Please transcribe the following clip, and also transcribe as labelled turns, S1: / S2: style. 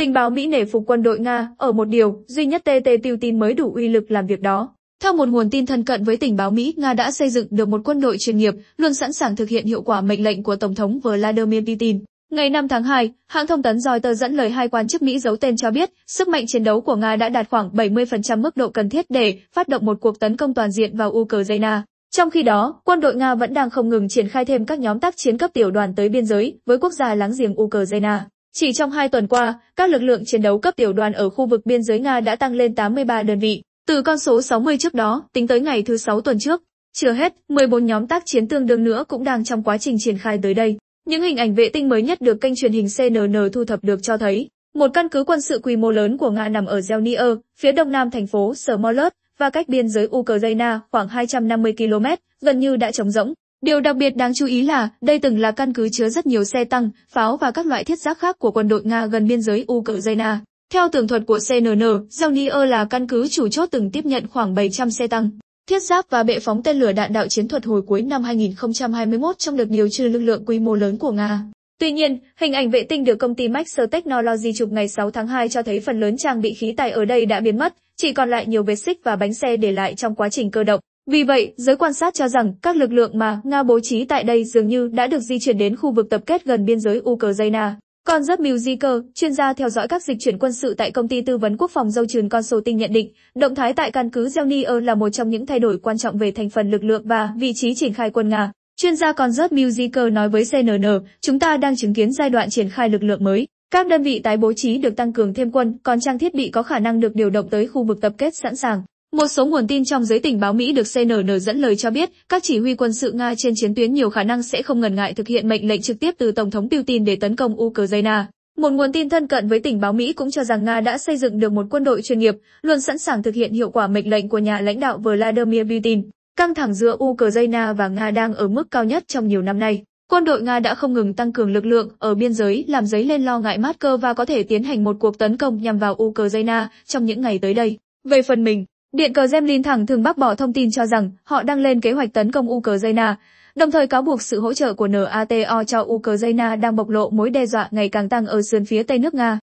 S1: Tình báo Mỹ nể phục quân đội Nga ở một điều, duy nhất TT tiêu tin mới đủ uy lực làm việc đó. Theo một nguồn tin thân cận với tình báo Mỹ, Nga đã xây dựng được một quân đội chuyên nghiệp, luôn sẵn sàng thực hiện hiệu quả mệnh lệnh của Tổng thống Vladimir Putin. Ngày 5 tháng 2, hãng thông tấn Reuters dẫn lời hai quan chức Mỹ giấu tên cho biết, sức mạnh chiến đấu của Nga đã đạt khoảng 70% mức độ cần thiết để phát động một cuộc tấn công toàn diện vào Ukraine. Trong khi đó, quân đội Nga vẫn đang không ngừng triển khai thêm các nhóm tác chiến cấp tiểu đoàn tới biên giới với quốc gia láng giềng Ukraine. Chỉ trong hai tuần qua, các lực lượng chiến đấu cấp tiểu đoàn ở khu vực biên giới Nga đã tăng lên 83 đơn vị, từ con số 60 trước đó, tính tới ngày thứ 6 tuần trước. Chưa hết, 14 nhóm tác chiến tương đương nữa cũng đang trong quá trình triển khai tới đây. Những hình ảnh vệ tinh mới nhất được kênh truyền hình CNN thu thập được cho thấy, một căn cứ quân sự quy mô lớn của Nga nằm ở Zelnier, phía đông nam thành phố Smolensk và cách biên giới Ukraine khoảng 250 km, gần như đã trống rỗng. Điều đặc biệt đáng chú ý là, đây từng là căn cứ chứa rất nhiều xe tăng, pháo và các loại thiết giáp khác của quân đội Nga gần biên giới Ukraine. Theo tường thuật của CNN, Zonier là căn cứ chủ chốt từng tiếp nhận khoảng 700 xe tăng, thiết giáp và bệ phóng tên lửa đạn đạo chiến thuật hồi cuối năm 2021 trong đợt điều trừ lực lượng quy mô lớn của Nga. Tuy nhiên, hình ảnh vệ tinh được công ty Maxer Technology chụp ngày 6 tháng 2 cho thấy phần lớn trang bị khí tài ở đây đã biến mất, chỉ còn lại nhiều vết xích và bánh xe để lại trong quá trình cơ động. Vì vậy, giới quan sát cho rằng các lực lượng mà Nga bố trí tại đây dường như đã được di chuyển đến khu vực tập kết gần biên giới Ukraine. Còn rất Musiker, chuyên gia theo dõi các dịch chuyển quân sự tại công ty tư vấn quốc phòng dâu trườn con số tinh nhận định, động thái tại căn cứ Zelnier là một trong những thay đổi quan trọng về thành phần lực lượng và vị trí triển khai quân Nga. Chuyên gia còn rất Musiker nói với CNN, chúng ta đang chứng kiến giai đoạn triển khai lực lượng mới. Các đơn vị tái bố trí được tăng cường thêm quân, còn trang thiết bị có khả năng được điều động tới khu vực tập kết sẵn sàng. Một số nguồn tin trong giới tình báo Mỹ được CNN dẫn lời cho biết, các chỉ huy quân sự Nga trên chiến tuyến nhiều khả năng sẽ không ngần ngại thực hiện mệnh lệnh trực tiếp từ Tổng thống Putin để tấn công Ukraine. Một nguồn tin thân cận với tình báo Mỹ cũng cho rằng Nga đã xây dựng được một quân đội chuyên nghiệp, luôn sẵn sàng thực hiện hiệu quả mệnh lệnh của nhà lãnh đạo Vladimir Putin. Căng thẳng giữa Ukraine và Nga đang ở mức cao nhất trong nhiều năm nay. Quân đội Nga đã không ngừng tăng cường lực lượng ở biên giới làm dấy lên lo ngại Moscow và có thể tiến hành một cuộc tấn công nhằm vào Ukraine trong những ngày tới đây. Về phần mình, Điện cờ Zemlin thẳng thường bác bỏ thông tin cho rằng họ đang lên kế hoạch tấn công Ukraine, đồng thời cáo buộc sự hỗ trợ của NATO cho Ukraine đang bộc lộ mối đe dọa ngày càng tăng ở sườn phía Tây nước Nga.